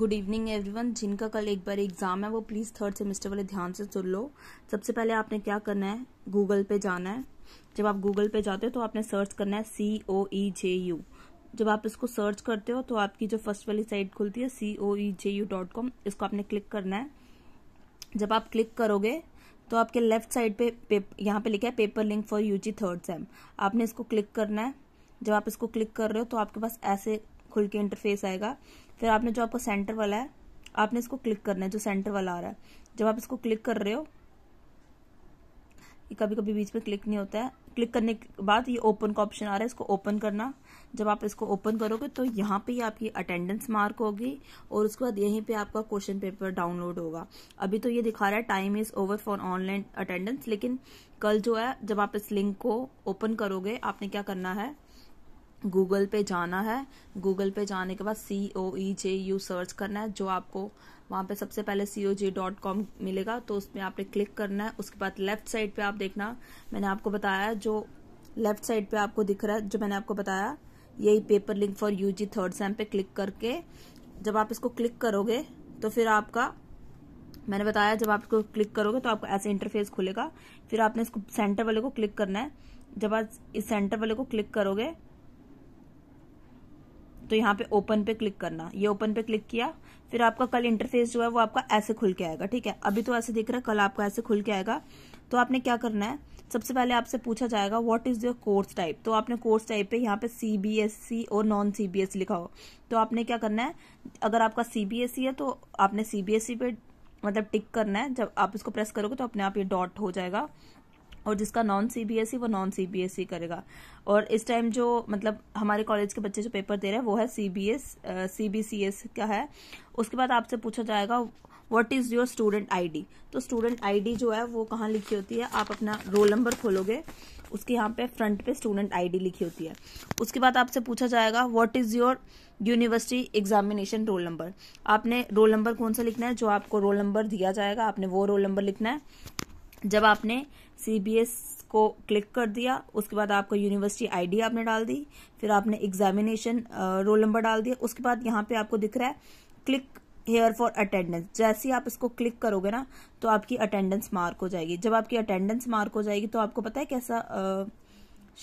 Good evening everyone जिनका कल एक बार एग्जाम है वो प्लीज़ थर्ड सेमेस्टर वाले ध्यान से सुन लो सबसे पहले आपने क्या करना है गूगल पे जाना है जब आप गूगल पे जाते हो तो आपने सर्च करना है C O E J you जब आप इसको सर्च करते हो तो आपकी जो फर्स्ट वाली साइट खुलती है C O E J U dot com इसको आपने क्लिक करना है जब आप क्लिक करोगे तो आपके लेफ्ट साइड पे, पे यहाँ पे लिखा है paper link for U G third sem आपने इसको क्लिक करना है जब आप इसको क्लिक कर रहे हो तो आपके पास ऐसे खुल के इंटरफेस आएगा फिर आपने जो आपका सेंटर वाला है आपने इसको क्लिक करना है जो सेंटर वाला आ रहा है जब आप इसको क्लिक कर रहे हो ये कभी कभी बीच में क्लिक नहीं होता है क्लिक करने के बाद ये ओपन का ऑप्शन आ रहा है इसको ओपन करना जब आप इसको ओपन करोगे तो यहाँ पे आपकी अटेंडेंस मार्क होगी और उसके बाद यहीं पे आपका क्वेश्चन पेपर डाउनलोड होगा अभी तो ये दिखा रहा है time is over for online attendance लेकिन कल जो है जब आप इस लिंक को ओपन करोगे आपने क्या करना है गूगल पे जाना है गूगल पे जाने के बाद सी O E J you search करना है जो आपको वहाँ पे सबसे पहले सी ओ जे डॉट कॉम मिलेगा तो उसमें आपने क्लिक करना है उसके बाद लेफ्ट साइड पे आप देखना मैंने आपको बताया जो लेफ्ट साइड पे आपको दिख रहा है जो मैंने आपको बताया यही paper link for U G third sem पे क्लिक करके जब आप इसको क्लिक करोगे तो फिर आपका मैंने बताया जब आप इसको क्लिक करोगे तो आपको ऐसे इंटरफेस खुलेगा फिर आपने इसको सेंटर वाले को क्लिक करना है जब आप इस सेंटर वाले को क्लिक करोगे तो यहाँ पे ओपन पे क्लिक करना ये ओपन पे क्लिक किया फिर आपका कल इंटरफेस जो है वो आपका ऐसे खुल के आएगा ठीक है अभी तो ऐसे दिख रहा है कल आपका ऐसे खुल के आएगा तो आपने क्या करना है सबसे पहले आपसे पूछा जाएगा what is your course type तो आपने कोर्स टाइप पे यहाँ पे सीबीएसई e और नॉन सीबीएसई e लिखा हो तो आपने क्या करना है अगर आपका सीबीएसई e है तो आपने सीबीएसई पे मतलब टिक करना है जब आप इसको प्रेस करोगे तो अपने आप ये डॉट हो जाएगा और जिसका नॉन सीबीएसई e, वो नॉन सीबीएसई e करेगा और इस टाइम जो मतलब हमारे कॉलेज के बच्चे जो पेपर दे रहे हैं वो है सीबीएस सीबीसीएस का है उसके बाद आपसे पूछा जाएगा what is your student ID तो स्टूडेंट आईडी जो है वो कहाँ लिखी होती है आप अपना रोल नंबर खोलोगे उसके यहाँ पे फ्रंट पे स्टूडेंट आईडी लिखी होती है उसके बाद आपसे पूछा जाएगा what is your university examination roll number आपने रोल नंबर कौन सा लिखना है जो आपको रोल नंबर दिया जाएगा आपने वो रोल नंबर लिखना है जब आपने सीबीएस को क्लिक कर दिया उसके बाद आपको यूनिवर्सिटी आईडी आपने डाल दी फिर आपने एग्जामिनेशन रोल नंबर डाल दिया उसके बाद यहाँ पे आपको दिख रहा है क्लिक हेयर फॉर अटेंडेंस जैसे ही आप इसको क्लिक करोगे ना तो आपकी अटेंडेंस मार्क हो जाएगी जब आपकी अटेंडेंस मार्क हो जाएगी तो आपको पता है कैसा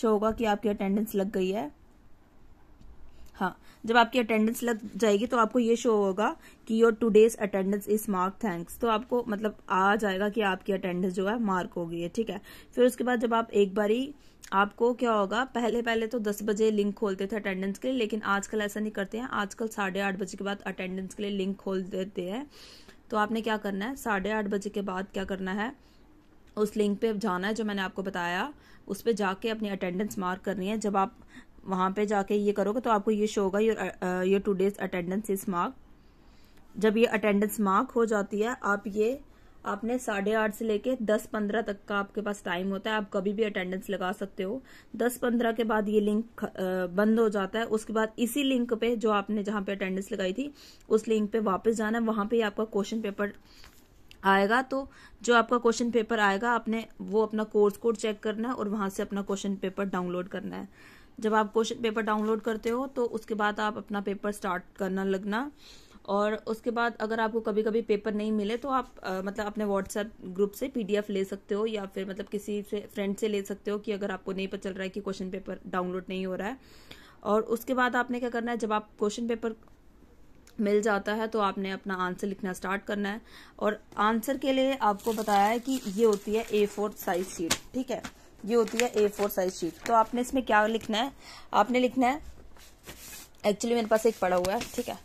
शो होगा कि आपकी अटेंडेंस लग गई है हाँ जब आपकी अटेंडेंस लग जाएगी तो आपको ये शो होगा कि your two days attendance is mark thanks तो आपको मतलब आ जाएगा कि आपकी अटेंडेंस जो है मार्क हो गई है ठीक है फिर उसके बाद जब आप एक बारी आपको क्या होगा पहले पहले तो दस बजे लिंक खोलते थे अटेंडेंस के लिए लेकिन आजकल ऐसा नहीं करते हैं आजकल साढ़े आठ बजे के बाद अटेंडेंस के लिए लिंक खोल देते हैं तो आपने क्या करना है साढ़े आठ बजे के बाद क्या करना है उस लिंक पे जाना है जो मैंने आपको बताया उस पर जाके अपनी अटेंडेंस मार्क करनी है जब आप वहाँ पे जाके ये करोगे तो आपको ये शो होगा your your two days attendance is mark जब ये अटेंडेंस मार्क हो जाती है आप ये आपने साढ़े आठ से लेके दस पंद्रह तक का आपके पास टाइम होता है आप कभी भी अटेंडेंस लगा सकते हो दस पंद्रह के बाद ये लिंक uh, बंद हो जाता है उसके बाद इसी लिंक पे जो आपने जहाँ पे अटेंडेंस लगाई थी उस लिंक पे वापस जाना है वहां पे आपका क्वेश्चन पेपर आएगा तो जो आपका क्वेश्चन पेपर आएगा आपने वो अपना कोर्स कोड चेक करना है और वहां से अपना क्वेश्चन पेपर डाउनलोड करना है जब आप क्वेश्चन पेपर डाउनलोड करते हो तो उसके बाद आप अपना पेपर स्टार्ट करना लगना और उसके बाद अगर आपको कभी कभी पेपर नहीं मिले तो आप आ, मतलब अपने व्हाट्सएप ग्रुप से पीडीएफ ले सकते हो या फिर मतलब किसी से फ्रेंड से ले सकते हो कि अगर आपको नहीं पता चल रहा है कि क्वेश्चन पेपर डाउनलोड नहीं हो रहा है और उसके बाद आपने क्या करना है जब आप क्वेश्चन पेपर मिल जाता है तो आपने अपना आंसर लिखना स्टार्ट करना है और आंसर के लिए आपको बताया है कि ये होती है ए साइज शीट ठीक है ये होती है ए फोर साइज शीट तो आपने इसमें क्या लिखना है आपने लिखना है एक्चुअली मेरे पास एक पड़ा हुआ है ठीक है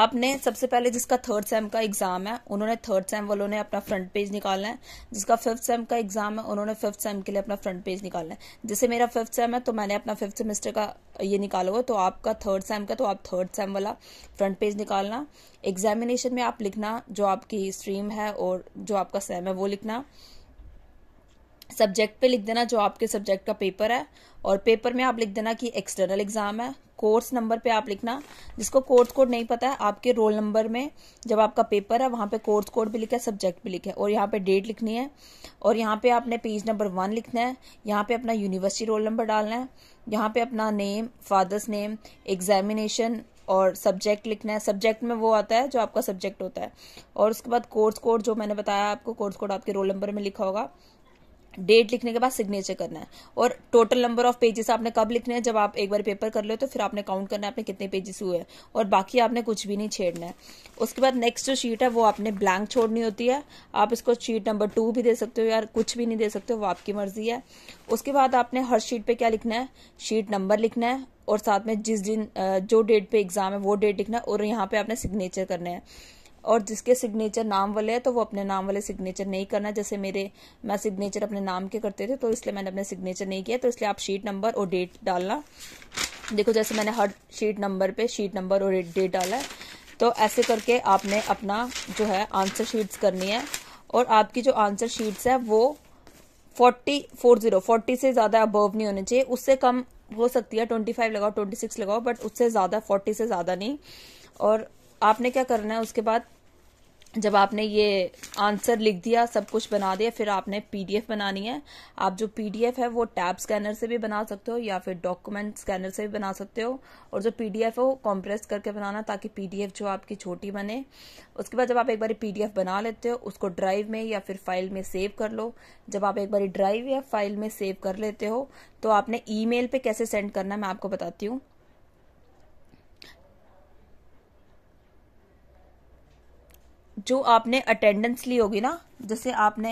आपने सबसे पहले जिसका थर्ड सेम का एग्जाम है उन्होंने थर्ड सेम वालों ने अपना फ्रंट पेज निकालना है जिसका फिफ्थ सेम का एग्जाम है उन्होंने फिफ्थ सेम के लिए अपना फ्रंट पेज निकालना है जैसे मेरा फिफ्थ सेम है तो मैंने अपना फिफ्थ सेमेस्टर का ये निकाला हुआ तो आपका थर्ड सेम का तो आप थर्ड सेम वाला फ्रंट पेज निकालना एग्जामिनेशन में आप लिखना जो आपकी स्ट्रीम है और जो आपका सेम है वो लिखना सब्जेक्ट पे लिख देना जो आपके सब्जेक्ट का पेपर है और पेपर में आप लिख देना कि एक्सटर्नल एग्जाम है कोर्स नंबर पे आप लिखना जिसको कोर्स कोड नहीं पता है आपके रोल नंबर में जब आपका पेपर है वहाँ पे कोर्स कोड भी लिखा है सब्जेक्ट भी लिखा है और यहाँ पे डेट लिखनी है और यहाँ पे आपने पेज नंबर वन लिखना है यहाँ पे अपना यूनिवर्सिटी रोल नंबर डालना है यहाँ पे अपना नेम फादर्स नेम एग्जामिनेशन और सब्जेक्ट लिखना है सब्जेक्ट में वो आता है जो आपका सब्जेक्ट होता है और उसके बाद कोर्स कोड जो मैंने बताया आपको कोर्स कोड आपके रोल नंबर में लिखा होगा डेट लिखने के बाद सिग्नेचर करना है और टोटल नंबर ऑफ पेजेस आपने कब लिखने हैं जब आप एक बार पेपर कर लो तो फिर आपने काउंट करना है आपने कितने पेजेस हुए हैं और बाकी आपने कुछ भी नहीं छेड़ना है उसके बाद नेक्स्ट जो शीट है वो आपने ब्लैंक छोड़नी होती है आप इसको शीट नंबर टू भी दे सकते हो यार कुछ भी नहीं दे सकते हो वो आपकी मर्जी है उसके बाद आपने हर शीट पर क्या लिखना है शीट नंबर लिखना है और साथ में जिस दिन जो डेट पे एग्जाम है वो डेट लिखना है और यहाँ पे आपने सिग्नेचर करना है और जिसके सिग्नेचर नाम वाले हैं तो वो अपने नाम वाले सिग्नेचर नहीं करना जैसे मेरे मैं सिग्नेचर अपने नाम के करते थे तो इसलिए मैंने अपने सिग्नेचर नहीं किया तो इसलिए आप शीट नंबर और डेट डालना देखो जैसे मैंने हर शीट नंबर पे शीट नंबर और डेट डाला है तो ऐसे करके आपने अपना जो है आंसर शीट्स करनी है और आपकी जो आंसर शीट्स है वो फोर्टी फोर जीरो फोर्टी से ज़्यादा अबव नहीं होने चाहिए उससे कम हो सकती है ट्वेंटी फाइव लगाओ ट्वेंटी सिक्स लगाओ बट उससे ज़्यादा फोर्टी से ज़्यादा नहीं और आपने क्या करना है उसके बाद जब आपने ये आंसर लिख दिया सब कुछ बना दिया फिर आपने पीडीएफ बनानी है आप जो पीडीएफ है वो टैब स्कैनर से भी बना सकते हो या फिर डॉक्यूमेंट स्कैनर से भी बना सकते हो और जो पीडीएफ है वो कॉम्प्रेस करके बनाना ताकि पीडीएफ जो आपकी छोटी बने उसके बाद जब आप एक बार पीडीएफ बना लेते हो उसको ड्राइव में या फिर फाइल में सेव कर लो जब आप एक बार ड्राइव या फाइल में सेव कर लेते हो तो आपने ई पे कैसे सेंड करना है मैं आपको बताती हूँ जो आपने अटेंडेंस ली होगी ना जैसे आपने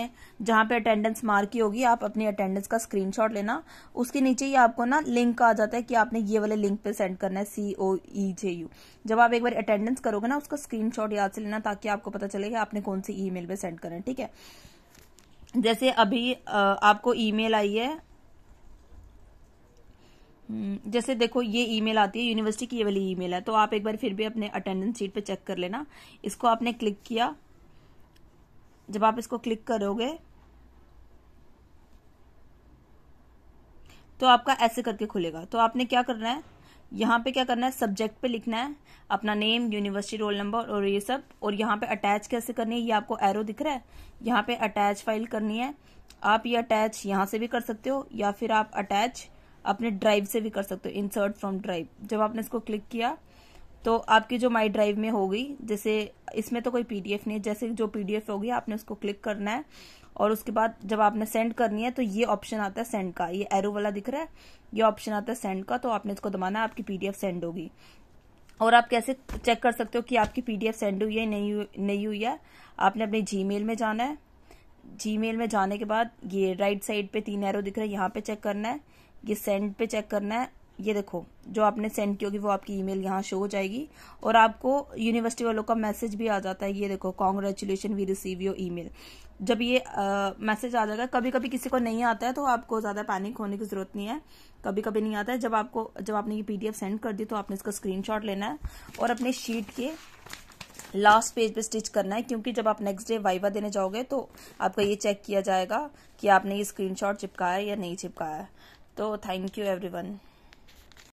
जहां पे अटेंडेंस मार्क की होगी आप अपनी अटेंडेंस का स्क्रीनशॉट लेना उसके नीचे ही आपको ना लिंक आ जाता है कि आपने ये वाले लिंक पे सेंड करना है C O E J you जब आप एक बार अटेंडेंस करोगे ना उसका स्क्रीनशॉट याद से लेना ताकि आपको पता चले कि आपने कौन सी ईमेल पे सेंड करना है ठीक है जैसे अभी आपको ईमेल आई है हम्म, जैसे देखो ये ईमेल आती है यूनिवर्सिटी की ये वाली ईमेल है तो आप एक बार फिर भी अपने अटेंडेंस शीट पे चेक कर लेना इसको आपने क्लिक किया जब आप इसको क्लिक करोगे तो आपका ऐसे करके खुलेगा तो आपने क्या करना है यहाँ पे क्या करना है सब्जेक्ट पे लिखना है अपना नेम यूनिवर्सिटी रोल नंबर और ये सब और यहाँ पे अटैच कैसे करनी है ये आपको एरो दिख रहा है यहाँ पे अटैच फाइल करनी है आप ये अटैच यहाँ से भी कर सकते हो या फिर आप अटैच अपने ड्राइव से भी कर सकते हो इंसर्ट फ्रॉम ड्राइव जब आपने इसको क्लिक किया तो आपकी जो माई ड्राइव में हो गई जैसे इसमें तो कोई पीडीएफ नहीं है जैसे जो पीडीएफ होगी आपने उसको क्लिक करना है और उसके बाद जब आपने सेंड करनी है तो ये ऑप्शन आता है सेंड का ये एरो वाला दिख रहा है ये ऑप्शन आता है सेंड का तो आपने इसको दबाना है आपकी पीडीएफ सेंड होगी और आप कैसे चेक कर सकते हो कि आपकी पीडीएफ सेंड हुई है नहीं नहीं हुई है आपने अपने मेल में जाना है मेल में जाने के बाद ये राइट साइड पे तीन एरो दिख रहे हैं यहाँ पे चेक करना है ये सेंड पे चेक करना है ये देखो जो आपने सेंड की होगी वो आपकी ईमेल यहाँ शो हो जाएगी और आपको यूनिवर्सिटी वालों का मैसेज भी आ जाता है ये देखो congratulation we receive your email जब ये मैसेज आ जाएगा कभी कभी किसी को नहीं आता है तो आपको ज़्यादा पैनिक होने की ज़रूरत नहीं है कभी कभी नहीं आता है जब आपको जब आपने ये पीडीएफ सेंड कर दी तो आपने इसका स्क्रीन लेना है और अपने शीट के लास्ट पेज पे स्टिच करना है क्योंकि जब आप नेक्स्ट डे वाइवा देने जाओगे तो आपका ये चेक किया जाएगा कि आपने ये स्क्रीनशॉट चिपकाया या नहीं चिपकाया So, thank you everyone.